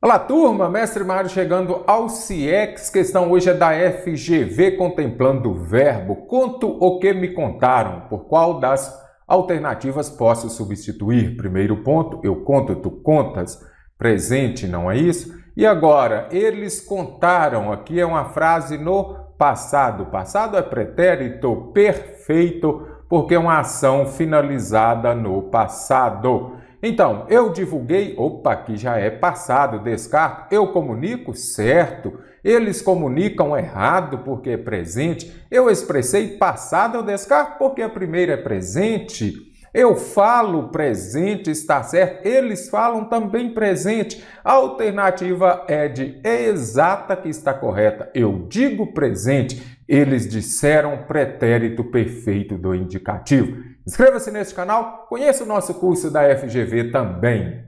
Olá, turma! Mestre Mário chegando ao CIEX. Questão hoje é da FGV, contemplando o verbo. Conto o que me contaram. Por qual das alternativas posso substituir? Primeiro ponto, eu conto, tu contas. Presente, não é isso? E agora, eles contaram. Aqui é uma frase no passado. Passado é pretérito perfeito, porque é uma ação finalizada no passado. Então, eu divulguei, opa, que já é passado, descarto. Eu comunico, certo. Eles comunicam errado porque é presente. Eu expressei passado, eu descarto porque a primeira é presente. Eu falo presente, está certo? Eles falam também presente. A alternativa é de exata que está correta. Eu digo presente, eles disseram pretérito perfeito do indicativo. Inscreva-se neste canal, conheça o nosso curso da FGV também.